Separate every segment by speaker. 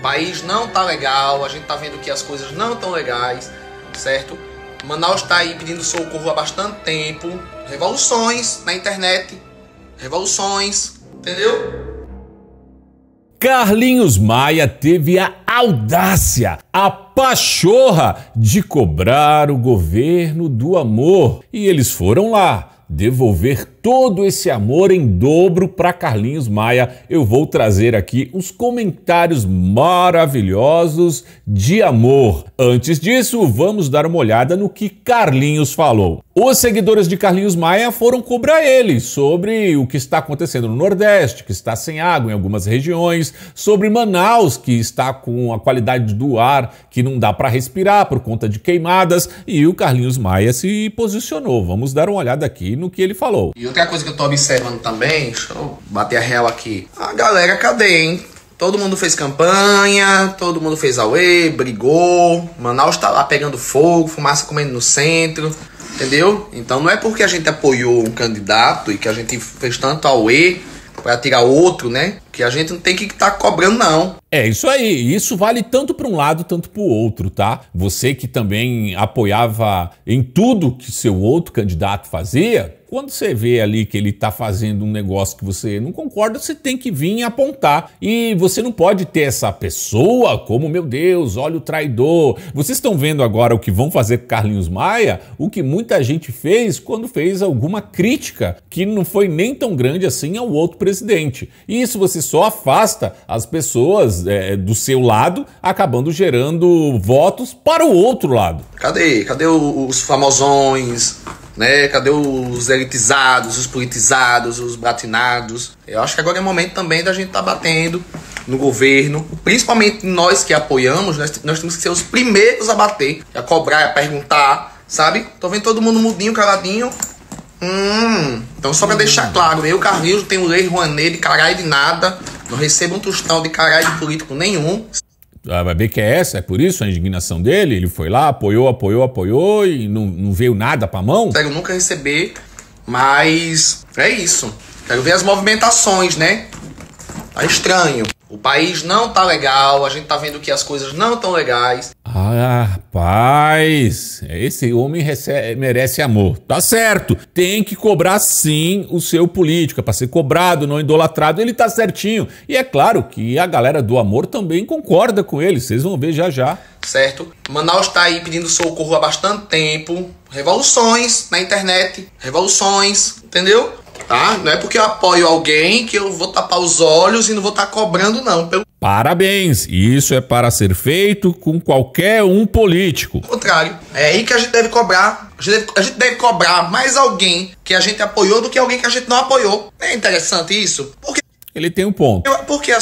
Speaker 1: país não tá legal, a gente tá vendo que as coisas não tão legais, certo? Manaus está aí pedindo socorro há bastante tempo. Revoluções na internet. Revoluções. Entendeu?
Speaker 2: Carlinhos Maia teve a audácia, a pachorra de cobrar o governo do amor. E eles foram lá devolver todo esse amor em dobro para Carlinhos Maia, eu vou trazer aqui uns comentários maravilhosos de amor. Antes disso, vamos dar uma olhada no que Carlinhos falou. Os seguidores de Carlinhos Maia foram cobrar ele sobre o que está acontecendo no Nordeste, que está sem água em algumas regiões, sobre Manaus, que está com a qualidade do ar que não dá para respirar por conta de queimadas, e o Carlinhos Maia se posicionou. Vamos dar uma olhada aqui no que ele falou.
Speaker 1: E outra coisa que eu tô observando também, deixa eu bater a real aqui. A galera, cadê, hein? Todo mundo fez campanha, todo mundo fez auê, brigou. Manaus tá lá pegando fogo, fumaça comendo no centro, entendeu? Então não é porque a gente apoiou um candidato e que a gente fez tanto auê para tirar outro, né? Que a gente não tem que estar tá cobrando, não. É isso
Speaker 2: aí. Isso vale tanto para um lado, tanto para o outro, tá? Você que também apoiava em tudo que seu outro candidato fazia, quando você vê ali que ele está fazendo um negócio que você não concorda, você tem que vir e apontar. E você não pode ter essa pessoa como, meu Deus, olha o traidor. Vocês estão vendo agora o que vão fazer com Carlinhos Maia? O que muita gente fez quando fez alguma crítica que não foi nem tão grande assim ao outro presidente. E isso você só afasta as pessoas é, do seu lado, acabando gerando votos para o outro lado.
Speaker 1: Cadê? Cadê os famosões? né? Cadê os elitizados, os politizados, os bratinados? Eu acho que agora é momento também da gente estar tá batendo no governo, principalmente nós que apoiamos, nós, nós temos que ser os primeiros a bater, a cobrar, a perguntar, sabe? Tô vendo todo mundo mudinho, caladinho. Hum, então só pra deixar claro, eu, Carlinhos, não tenho lei Rouanet de caralho de nada, não recebo um tostão de caralho de político nenhum.
Speaker 2: Ah, vai ver que é essa é por isso a indignação dele? Ele foi lá, apoiou, apoiou, apoiou e
Speaker 1: não, não veio nada pra mão? eu nunca receber, mas é isso. Quero ver as movimentações, né? Tá estranho. O país não tá legal, a gente tá vendo que as coisas não tão legais.
Speaker 2: Ah, rapaz, esse homem merece amor. Tá certo, tem que cobrar sim o seu político, é pra ser cobrado, não idolatrado, ele tá certinho. E é claro que a galera do amor também concorda com ele, vocês vão ver já já.
Speaker 1: Certo, Manaus tá aí pedindo socorro há bastante tempo, revoluções na internet, revoluções, entendeu? tá? Não é porque eu apoio alguém que eu vou tapar os olhos e não vou estar tá cobrando, não. Pelo...
Speaker 2: Parabéns! Isso é para ser feito com qualquer um político.
Speaker 1: Ao contrário, é aí que a gente deve cobrar. A gente deve, a gente deve, cobrar mais alguém que a gente apoiou do que alguém que a gente não apoiou. É interessante isso? Porque ele tem um ponto. porque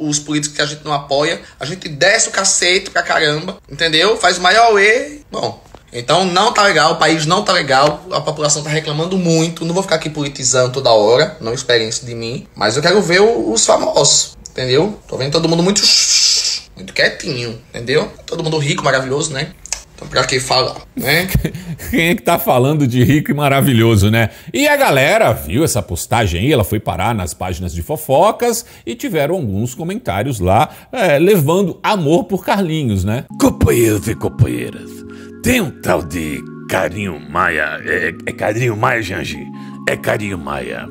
Speaker 1: os políticos que a gente não apoia, a gente desce o cacete pra caramba, entendeu? Faz o maior E. Bom, então não tá legal, o país não tá legal, a população tá reclamando muito. Não vou ficar aqui politizando toda hora, não esperem isso de mim. Mas eu quero ver os famosos, entendeu? Tô vendo todo mundo muito muito quietinho, entendeu? Todo mundo rico, maravilhoso, né? Então pra quem fala, né?
Speaker 2: Quem é que tá falando de rico e maravilhoso, né? E a galera viu essa postagem aí, ela foi parar nas páginas de fofocas e tiveram alguns comentários lá é, levando amor por Carlinhos, né? Companheiros e companheiras. Tem um tal de Carinho Maia. É, é, é Carinho Maia, Janji? É Carinho Maia.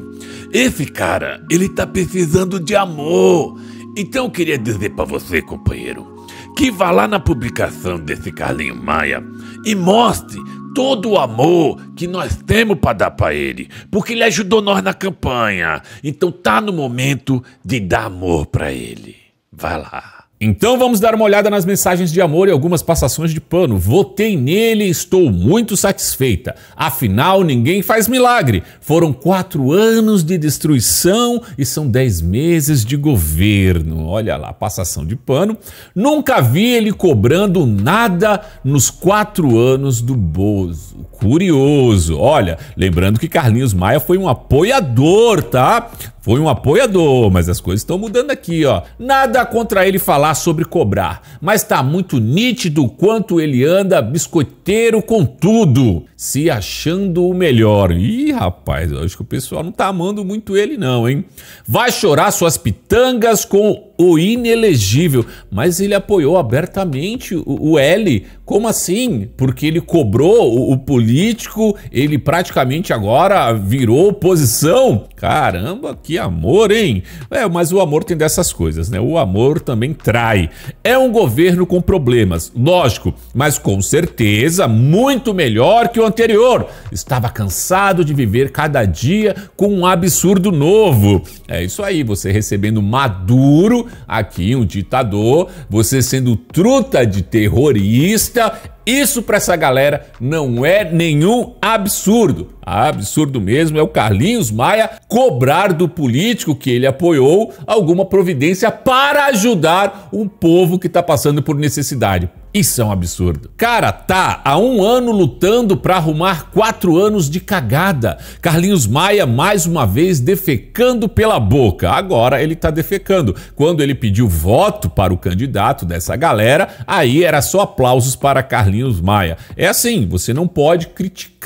Speaker 2: Esse cara, ele tá precisando de amor. Então eu queria dizer para você, companheiro, que vá lá na publicação desse Carlinho Maia e mostre todo o amor que nós temos para dar para ele, porque ele ajudou nós na campanha. Então tá no momento de dar amor para ele. Vai lá. Então vamos dar uma olhada nas mensagens de amor e algumas passações de pano. Votei nele e estou muito satisfeita. Afinal, ninguém faz milagre. Foram quatro anos de destruição e são dez meses de governo. Olha lá, passação de pano. Nunca vi ele cobrando nada nos quatro anos do Bozo. Curioso. Olha, lembrando que Carlinhos Maia foi um apoiador, tá? Foi um apoiador, mas as coisas estão mudando aqui, ó. Nada contra ele falar sobre cobrar, mas tá muito nítido o quanto ele anda biscoiteiro com tudo, se achando o melhor. Ih, rapaz, acho que o pessoal não tá amando muito ele não, hein? Vai chorar suas pitangas com o inelegível, mas ele apoiou abertamente o, L. Como assim? Porque ele cobrou o, o político, ele praticamente agora virou oposição. Caramba, que que amor, hein? É, mas o amor tem dessas coisas, né? O amor também trai. É um governo com problemas, lógico, mas com certeza muito melhor que o anterior. Estava cansado de viver cada dia com um absurdo novo. É isso aí, você recebendo Maduro, aqui um ditador, você sendo truta de terrorista. Isso para essa galera não é nenhum absurdo. Ah, absurdo mesmo, é o Carlinhos Maia cobrar do político que ele apoiou alguma providência para ajudar um povo que está passando por necessidade. Isso é um absurdo. Cara, tá há um ano lutando para arrumar quatro anos de cagada. Carlinhos Maia, mais uma vez, defecando pela boca. Agora ele tá defecando. Quando ele pediu voto para o candidato dessa galera, aí era só aplausos para Carlinhos Maia. É assim, você não pode criticar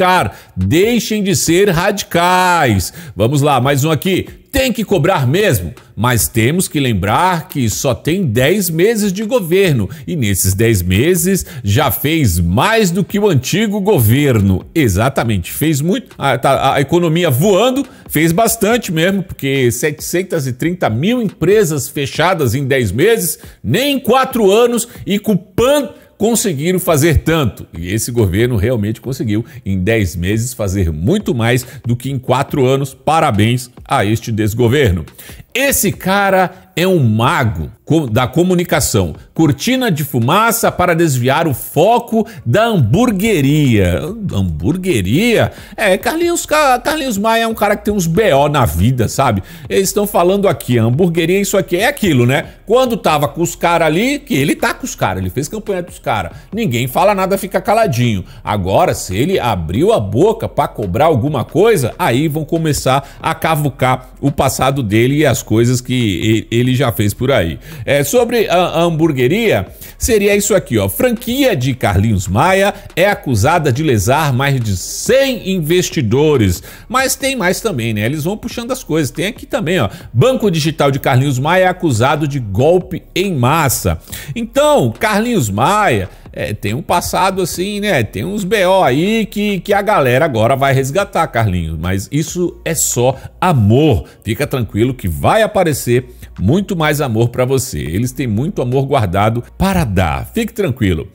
Speaker 2: Deixem de ser radicais. Vamos lá, mais um aqui. Tem que cobrar mesmo, mas temos que lembrar que só tem 10 meses de governo e nesses 10 meses já fez mais do que o antigo governo. Exatamente, fez muito. A, a, tá, a economia voando, fez bastante mesmo, porque 730 mil empresas fechadas em 10 meses, nem em 4 anos e culpando conseguiram fazer tanto. E esse governo realmente conseguiu, em 10 meses, fazer muito mais do que em 4 anos. Parabéns a este desgoverno. Esse cara é um mago da comunicação. Cortina de fumaça para desviar o foco da hamburgueria. Hamburgueria? É, Carlinhos, Carlinhos Maia é um cara que tem uns BO na vida, sabe? Eles estão falando aqui, hamburgueria, isso aqui é aquilo, né? Quando tava com os caras ali, que ele tá com os caras, ele fez campanha dos caras. Ninguém fala nada, fica caladinho. Agora, se ele abriu a boca para cobrar alguma coisa, aí vão começar a cavucar o passado dele e as coisas que ele já fez por aí. É, sobre a, a hamburgueria, seria isso aqui, ó. Franquia de Carlinhos Maia é acusada de lesar mais de 100 investidores. Mas tem mais também, né? Eles vão puxando as coisas. Tem aqui também, ó. Banco Digital de Carlinhos Maia é acusado de golpe em massa. Então, Carlinhos Maia é, tem um passado assim, né? Tem uns BO aí que, que a galera agora vai resgatar, Carlinhos. Mas isso é só amor. Fica tranquilo que vai aparecer muito mais amor para você. Eles têm muito amor guardado para dar. Fique tranquilo.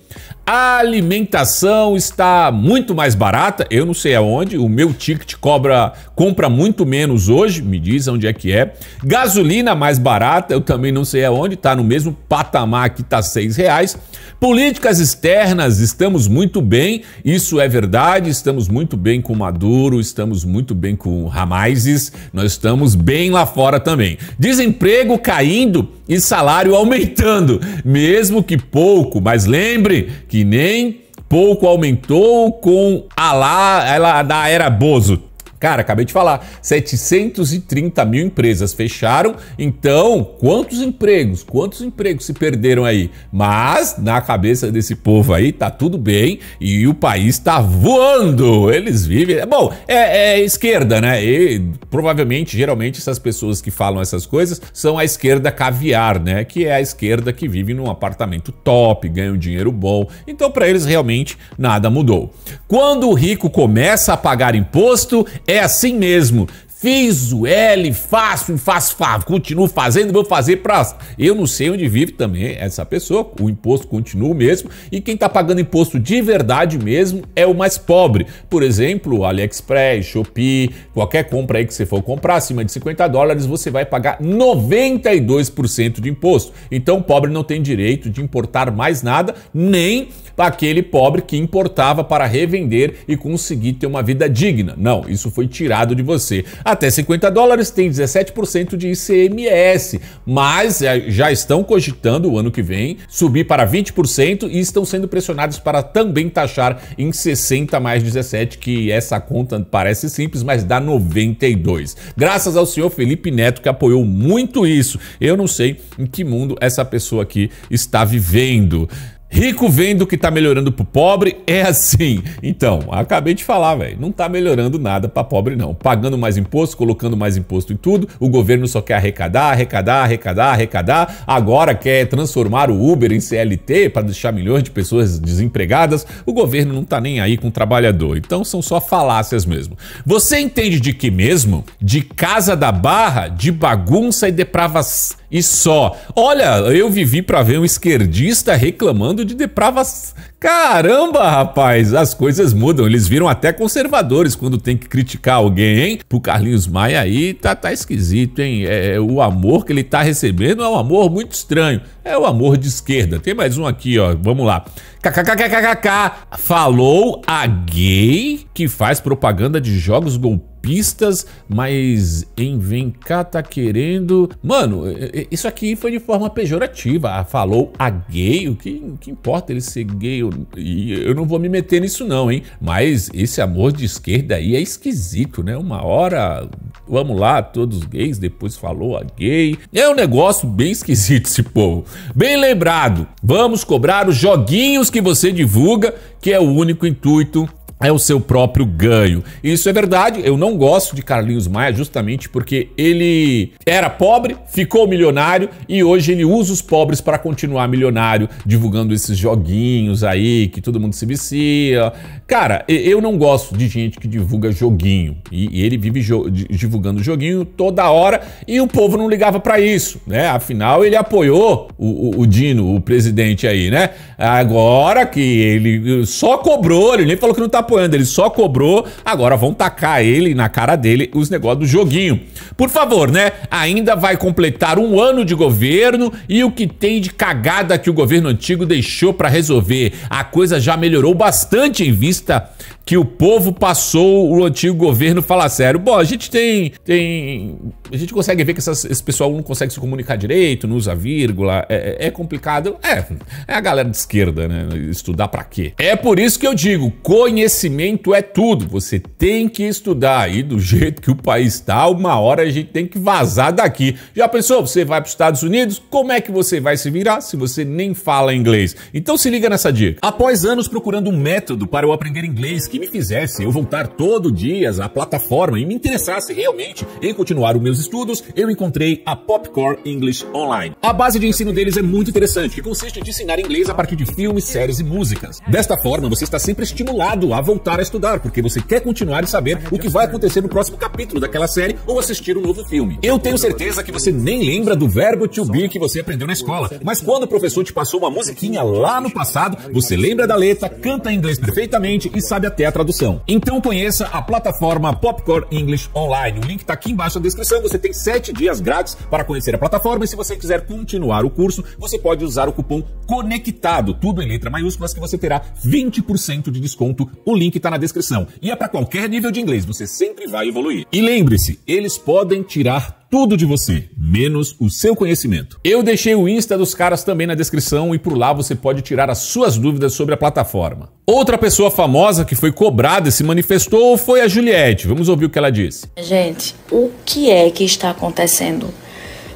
Speaker 2: A alimentação está muito mais barata. Eu não sei aonde. O meu ticket cobra compra muito menos hoje. Me diz onde é que é. Gasolina mais barata. Eu também não sei aonde. Está no mesmo patamar que está seis reais. Políticas externas estamos muito bem, isso é verdade, estamos muito bem com Maduro, estamos muito bem com Ramaises, nós estamos bem lá fora também. Desemprego caindo e salário aumentando, mesmo que pouco, mas lembre que nem pouco aumentou com a lá ela da era Bozo. Cara, acabei de falar, 730 mil empresas fecharam, então quantos empregos, quantos empregos se perderam aí? Mas na cabeça desse povo aí tá tudo bem e o país tá voando, eles vivem. É, bom, é, é esquerda, né? E provavelmente, geralmente, essas pessoas que falam essas coisas são a esquerda caviar, né? Que é a esquerda que vive num apartamento top, ganha um dinheiro bom. Então, para eles, realmente nada mudou. Quando o rico começa a pagar imposto, é é assim mesmo. Fiz o L, faço e faço, faço, continuo fazendo, vou fazer para. Eu não sei onde vive também essa pessoa, o imposto continua o mesmo e quem está pagando imposto de verdade mesmo é o mais pobre. Por exemplo, AliExpress, Shopee, qualquer compra aí que você for comprar acima de 50 dólares, você vai pagar 92% de imposto. Então o pobre não tem direito de importar mais nada, nem aquele pobre que importava para revender e conseguir ter uma vida digna. Não, isso foi tirado de você. A até 50 dólares tem 17% de ICMS, mas é, já estão cogitando o ano que vem subir para 20% e estão sendo pressionados para também taxar em 60 mais 17, que essa conta parece simples, mas dá 92. Graças ao senhor Felipe Neto que apoiou muito isso. Eu não sei em que mundo essa pessoa aqui está vivendo. Rico vendo que tá melhorando pro pobre é assim. Então, acabei de falar, velho. Não tá melhorando nada pra pobre, não. Pagando mais imposto, colocando mais imposto em tudo. O governo só quer arrecadar, arrecadar, arrecadar, arrecadar. Agora quer transformar o Uber em CLT para deixar milhões de pessoas desempregadas. O governo não tá nem aí com o trabalhador. Então, são só falácias mesmo. Você entende de que mesmo? De casa da barra, de bagunça e depravação. E só. Olha, eu vivi para ver um esquerdista reclamando de depravas. Caramba, rapaz, as coisas mudam. Eles viram até conservadores quando tem que criticar alguém, hein? Pro Carlinhos Maia aí tá, tá esquisito, hein? É, é o amor que ele tá recebendo é um amor muito estranho é o amor de esquerda. Tem mais um aqui, ó. Vamos lá. KKKKKK falou a gay que faz propaganda de jogos golpistas, mas em vem cá tá querendo. Mano, isso aqui foi de forma pejorativa. Ah, falou a gay, o que, que importa ele ser gay? Eu, eu não vou me meter nisso, não, hein? Mas esse amor de esquerda aí é esquisito, né? Uma hora vamos lá, todos gays, depois falou a gay. É um negócio bem esquisito esse povo. Bem lembrado, vamos cobrar os joguinhos que você divulga, que é o único intuito é o seu próprio ganho. Isso é verdade, eu não gosto de Carlinhos Maia justamente porque ele era pobre, ficou milionário e hoje ele usa os pobres para continuar milionário, divulgando esses joguinhos aí que todo mundo se vicia. Cara, eu não gosto de gente que divulga joguinho e ele vive jo divulgando joguinho toda hora e o povo não ligava para isso, né? Afinal, ele apoiou o, o, o Dino, o presidente aí, né? Agora que ele só cobrou, ele nem falou que não tá apoiando, ele só cobrou, agora vão tacar ele na cara dele os negócios do joguinho. Por favor, né? Ainda vai completar um ano de governo e o que tem de cagada que o governo antigo deixou para resolver. A coisa já melhorou bastante em vista que o povo passou o antigo governo falar sério. Bom, a gente tem. tem a gente consegue ver que essas, esse pessoal não consegue se comunicar direito, não usa vírgula, é, é, é complicado. É, é a galera de esquerda, né? Estudar para quê? É por isso que eu digo: conhecimento conhecimento é tudo, você tem que estudar. E do jeito que o país está, uma hora a gente tem que vazar daqui. Já pensou? Você vai para os Estados Unidos, como é que você vai se virar se você nem fala inglês? Então se liga nessa dica. Após anos procurando um método para eu aprender inglês que me fizesse eu voltar todo dia à plataforma e me interessasse realmente em continuar os meus estudos, eu encontrei a Popcorn English Online. A base de ensino deles é muito interessante, que consiste em ensinar inglês a partir de filmes, séries e músicas. Desta forma, você está sempre estimulado a voltar a estudar, porque você quer continuar e saber o que vai acontecer no próximo capítulo daquela série ou assistir um novo filme. Eu tenho certeza que você nem lembra do verbo to be que você aprendeu na escola, mas quando o professor te passou uma musiquinha lá no passado, você lembra da letra, canta em inglês perfeitamente e sabe até a tradução. Então conheça a plataforma Popcorn English Online. O link está aqui embaixo na descrição. Você tem 7 dias grátis para conhecer a plataforma e se você quiser continuar o curso, você pode usar o cupom CONECTADO, tudo em letra maiúsculas, que você terá 20% de desconto. O o link está na descrição. E é para qualquer nível de inglês, você sempre vai evoluir. E lembre-se, eles podem tirar tudo de você, menos o seu conhecimento. Eu deixei o Insta dos caras também na descrição e por lá você pode tirar as suas dúvidas sobre a plataforma. Outra pessoa famosa que foi cobrada e se manifestou foi a Juliette. Vamos ouvir o que ela disse.
Speaker 1: Gente, o que é que está acontecendo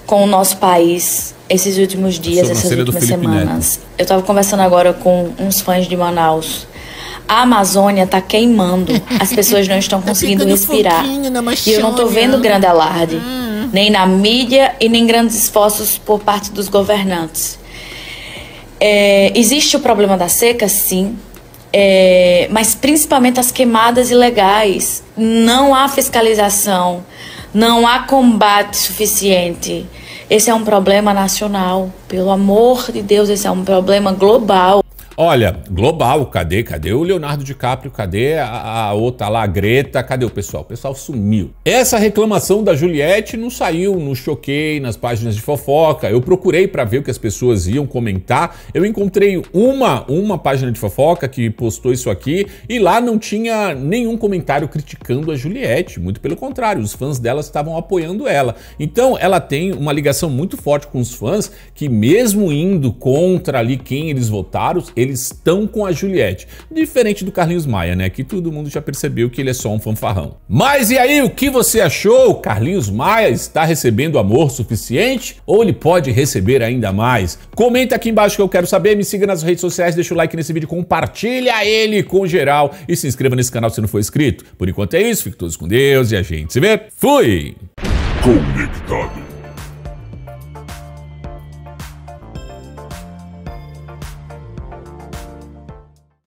Speaker 1: com o nosso país esses últimos dias, essas últimas semanas? Neto. Eu estava conversando agora com uns fãs de Manaus a Amazônia está queimando. As pessoas não estão tá conseguindo respirar. E eu não estou vendo grande alarde, hum, hum. nem na mídia e nem grandes esforços por parte dos governantes. É, existe o problema da seca, sim, é, mas principalmente as queimadas ilegais. Não há fiscalização, não há combate suficiente. Esse é um problema nacional, pelo amor de Deus, esse é um problema global.
Speaker 2: Olha, global, cadê? Cadê o Leonardo DiCaprio? Cadê a, a outra lá, a Greta? Cadê o pessoal? O pessoal sumiu. Essa reclamação da Juliette não saiu no Choquei, nas páginas de fofoca. Eu procurei para ver o que as pessoas iam comentar. Eu encontrei uma, uma página de fofoca que postou isso aqui e lá não tinha nenhum comentário criticando a Juliette. Muito pelo contrário, os fãs dela estavam apoiando ela. Então, ela tem uma ligação muito forte com os fãs que mesmo indo contra ali quem eles votaram, eles eles estão com a Juliette. Diferente do Carlinhos Maia, né? Que todo mundo já percebeu que ele é só um fanfarrão. Mas e aí, o que você achou? Carlinhos Maia está recebendo amor suficiente ou ele pode receber ainda mais? Comenta aqui embaixo que eu quero saber, me siga nas redes sociais, deixa o like nesse vídeo, compartilha ele com geral e se inscreva nesse canal se não for inscrito. Por enquanto é isso, Fique todos com Deus e a gente se vê. Fui! Conectado.